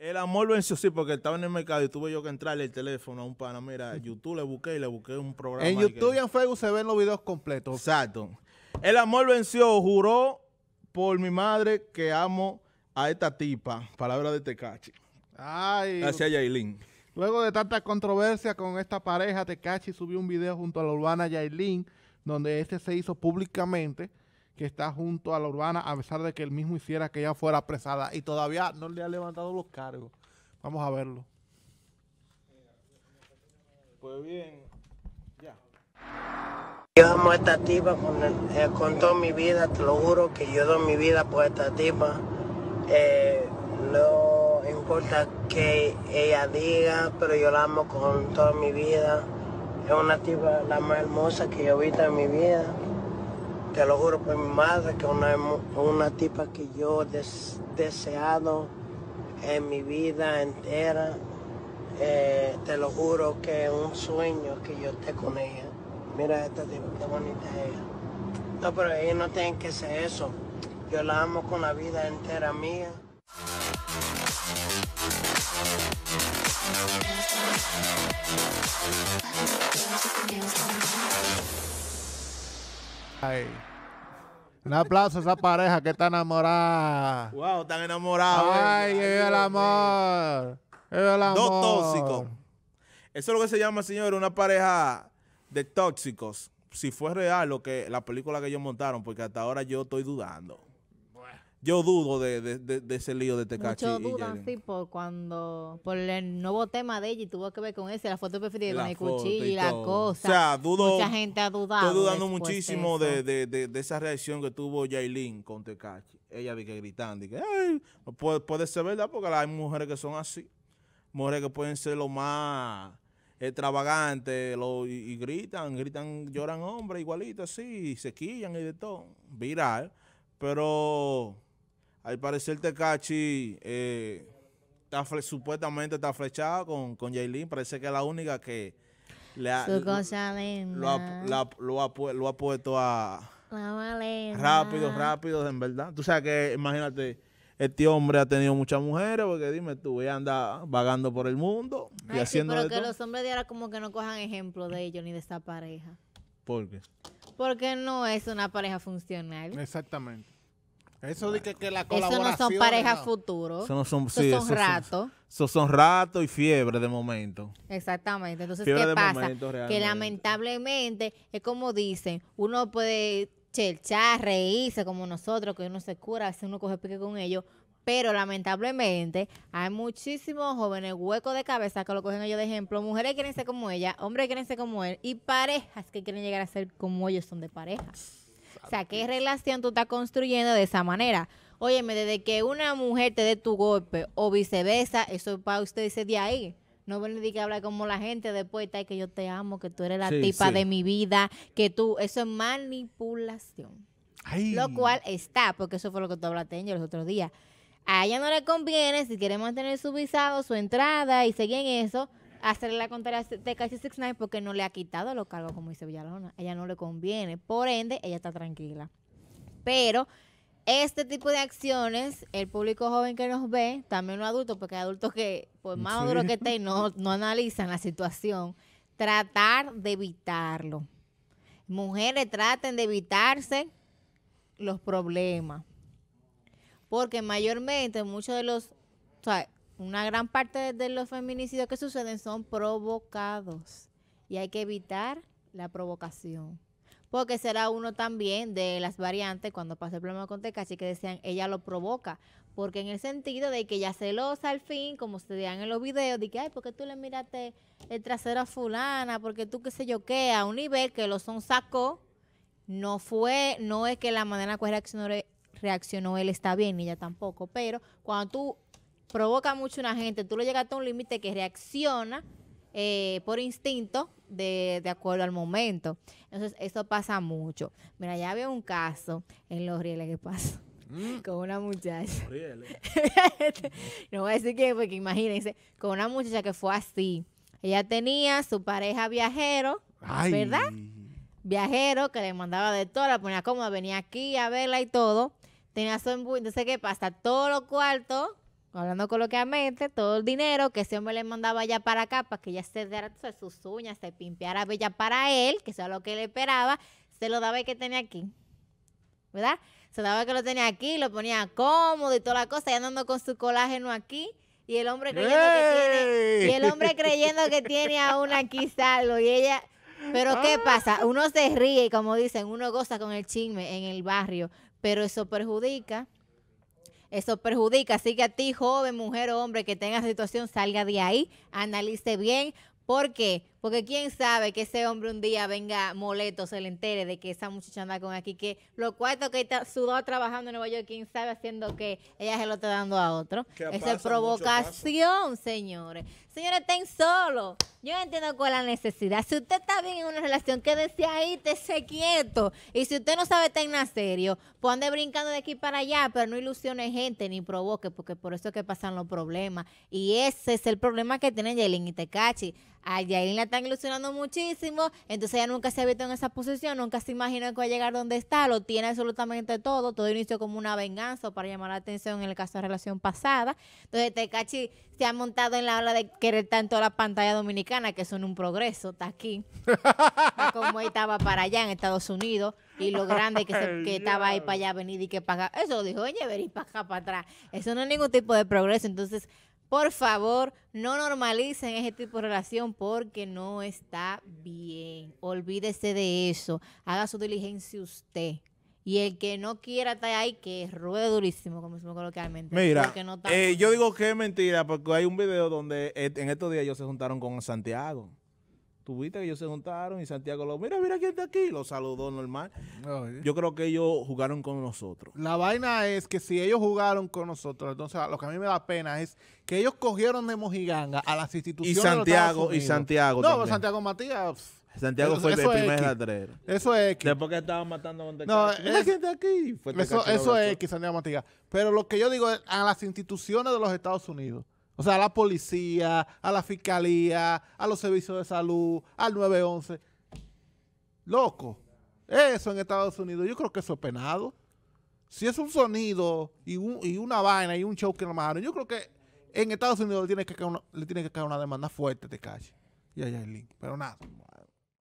El amor venció, sí, porque estaba en el mercado y tuve yo que entrarle el teléfono a un pana. Mira, YouTube le busqué y le busqué un programa. En YouTube y en Facebook se ven los videos completos. Exacto. El amor venció, juró por mi madre que amo a esta tipa. Palabra de Tecachi. Este Ay. Gracias, Yailin. Luego de tanta controversia con esta pareja, Tecachi subió un video junto a la urbana Yailin, donde este se hizo públicamente que está junto a la urbana, a pesar de que él mismo hiciera que ella fuera apresada y todavía no le ha levantado los cargos. Vamos a verlo. Pues bien, ya. Yo amo a esta tipa con, eh, con toda mi vida, te lo juro que yo doy mi vida por esta tipa. Eh, no importa que ella diga, pero yo la amo con toda mi vida. Es una tipa la más hermosa que yo he visto en mi vida te lo juro por mi madre, que una, una tipa que yo he deseado en mi vida entera. Eh, te lo juro que es un sueño que yo esté con ella. Mira esta tipa, qué bonita es ella. No, pero ella no tiene que ser eso. Yo la amo con la vida entera mía. Ay. Un aplauso a esa pareja que está enamorada. Wow, están enamorados. Eh. Ay, el amor. el amor. Dos tóxicos. Eso es lo que se llama, señor, una pareja de tóxicos. Si fue real lo que la película que ellos montaron, porque hasta ahora yo estoy dudando yo dudo de, de, de, de ese lío de Tecache. Yo dudo sí, por cuando, por el nuevo tema de ella y tuvo que ver con ese, la foto preferida con el cuchillo y, la cosa. O sea, dudo. Mucha gente ha dudado. Estoy dudando muchísimo de, de, esa reacción que tuvo Jailin con Tecachi. Ella vi que gritando, y que, Ay, puede, puede, ser verdad, porque hay mujeres que son así. Mujeres que pueden ser lo más extravagantes lo, y, gritan, gritan, lloran hombres igualito así, y se quillan y de todo. Viral. Pero al parecer Tecachi eh, supuestamente está flechado con, con Parece que es la única que le ha, Su cosa lo, ha, la, lo, ha, puesto a... Rápido, rápido, en verdad. Tú sabes que, imagínate, este hombre ha tenido muchas mujeres, porque dime tú, ella anda vagando por el mundo y haciendo pero que los hombres de ahora como que no cojan ejemplo de ellos ni de esta pareja. ¿Por qué? Porque no es una pareja funcional. Exactamente. Eso que, no son parejas futuras, Eso son... son eso rato. Son, son rato y fiebre de momento. Exactamente. Entonces, ¿qué pasa? que lamentablemente, es como dicen, uno puede chelchar, reírse como nosotros, que uno se cura, si uno coge pique con ellos, pero lamentablemente hay muchísimos jóvenes huecos de cabeza que lo cogen ellos de ejemplo. Mujeres quieren ser como ella, hombres quieren ser como él y parejas que quieren llegar a ser como ellos son de parejas. O sea, ¿qué relación tú estás construyendo de esa manera? Óyeme, desde que una mujer te dé tu golpe o viceversa, eso es para usted dice de ahí. No venir de que hablar como la gente después está que yo te amo, que tú eres la tipa de mi vida, que tú, eso es manipulación. Lo cual está, porque eso fue lo que tú hablaste en los otros días. A ella no le conviene, si quiere mantener su visado, su entrada y seguir en eso, hacerle la contraria de casi 69 porque no le ha quitado los cargos, como dice Villalona. Ella no le conviene. Por ende, ella está tranquila. Pero este tipo de acciones, el público joven que nos ve, también los adultos, porque hay adultos que, por más duro que estén, no, analizan la situación, tratar de evitarlo. Mujeres traten de evitarse los problemas. Porque mayormente muchos de los una gran parte de los feminicidios que suceden son provocados y hay que evitar la provocación. Porque será uno también de las variantes cuando pasó el problema con Tecachi que decían ella lo provoca. Porque en el sentido de que ella celosa al fin, como se vean en los videos, de que, ay, porque tú le miraste el trasero a fulana, porque tú qué sé yo qué, a un nivel que lo son sacó, no fue, no es que la manera en la cual reaccionó, reaccionó él está bien, ni ella tampoco. Pero cuando tú provoca mucho una gente, tú lo llegas a un límite que reacciona eh, por instinto de, de, acuerdo al momento. Entonces, eso pasa mucho. Mira, ya había un caso en los rieles que pasó mm. con una muchacha. no voy a decir que, porque imagínense, con una muchacha que fue así. Ella tenía su pareja viajero, ¿verdad? Viajero que le mandaba de todo, la ponía cómoda, venía aquí a verla y todo. Tenía su embudo. Entonces, ¿qué pasa? Todos los cuartos hablando coloquialmente, todo el dinero que ese hombre le mandaba allá para acá para que ella se diera sus uñas, se pimpeara bella para él, que eso era lo que le esperaba, se lo daba y que tenía aquí. ¿Verdad? Se daba que lo tenía aquí, lo ponía cómodo y toda la cosa, y andando con su colágeno aquí. Y el hombre creyendo que tiene, y el hombre creyendo que tiene a una aquí salvo, y ella pero ¿qué ah. pasa? Uno se ríe como dicen, uno goza con el chisme en el barrio, pero eso perjudica eso perjudica. Así que a ti, joven, mujer o hombre que tenga situación, salga de ahí, analice bien, ¿Por qué? Porque quién sabe que ese hombre un día venga molesto, se le entere de que esa muchacha anda con aquí, que lo cuarto que está sudado trabajando en Nueva York, quién sabe haciendo que ella se lo está dando a otro. Esa es provocación, señores. Señores, estén solos. Yo entiendo cuál es la necesidad. Si usted está bien en una relación, quédese ahí, esté quieto. Y si usted no sabe, estar en serio, pues ande brincando de aquí para allá, pero no ilusione gente ni provoque, porque por eso es que pasan los problemas. Y ese es el problema que tiene Yelin y Tecachi a Yailin la están ilusionando muchísimo, entonces ella nunca se ha visto en esa posición, nunca se imagina que va a llegar donde está, lo tiene absolutamente todo, todo inicio como una venganza para llamar la atención en el caso de relación pasada, entonces Tecachi se ha montado en la ola de querer en tanto la pantalla dominicana, que son un progreso, está aquí, Como como estaba para allá en Estados Unidos, y lo grande que, estaba ahí para allá, venir y que pagar, eso lo dijo, oye, venir para acá, para atrás, eso no es ningún tipo de progreso, entonces por favor, no normalicen ese tipo de relación porque no está bien. Olvídese de eso. Haga su diligencia usted. Y el que no quiera estar ahí, que ruede durísimo, como se decimos coloquialmente. Mira, eh, yo digo que es mentira porque hay un video donde eh, en estos días ellos se juntaron con Santiago que ellos se juntaron y Santiago lo, mira, mira quién está aquí. Lo saludó normal. Yo creo que ellos jugaron con nosotros. La vaina es que si ellos jugaron con nosotros, entonces lo que a mí me da pena es que ellos cogieron de mojiganga a las instituciones. Y Santiago, y Santiago. No, Santiago Matías. Santiago fue el primer ladrero. Eso es X. Después que estaban matando a No, es, gente aquí. Este eso, eso es X, Santiago Matías. Pero lo que yo digo es a las instituciones de los Estados Unidos. O sea, a la policía, a la fiscalía, a los servicios de salud, al 911. Loco, eso en Estados Unidos, yo creo que eso es penado. Si es un sonido y, una vaina y un show que lo yo creo que en Estados Unidos le tiene que caer una, le tiene que caer una demanda fuerte de calle. Y allá el link, pero nada.